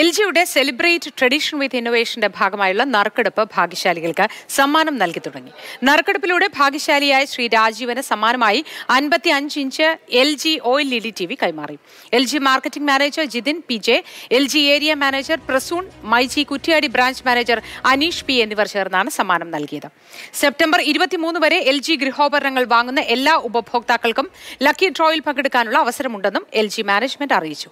L ജിയുടെ celebrate tradition വിത്ത് ഇന്നോവേഷന്റെ ഭാഗമായുള്ള നറുക്കെടുപ്പ് ഭാഗ്യശാലികൾക്ക് സമ്മാനം നൽകി തുടങ്ങി നറുക്കെടുപ്പിലൂടെ ഭാഗ്യശാലിയായ ശ്രീ രാജീവന് സമ്മാനമായി അൻപത്തി അഞ്ച് ഇഞ്ച് എൽ ജി ഓയിൽ ലിലി ടി വി കൈമാറി L G marketing manager Jithin P J L G area manager Prasoon myG Kuttiady branch manager Aneesh P എന്നിവർ ചേർന്നാണ് സമ്മാനം നൽകിയത് സെപ്റ്റംബർ ഇരുപത്തിമൂന്ന് വരെ എൽ ജി ഗൃഹോപകരണങ്ങൾ വാങ്ങുന്ന എല്ലാ ഉപഭോക്താക്കൾക്കും ലക്കി ഡ്രോയിൽ പങ്കെടുക്കാനുള്ള അവസരമുണ്ടെന്നും എൽ ജി മാനേജ്മെന്റ് അറിയിച്ചു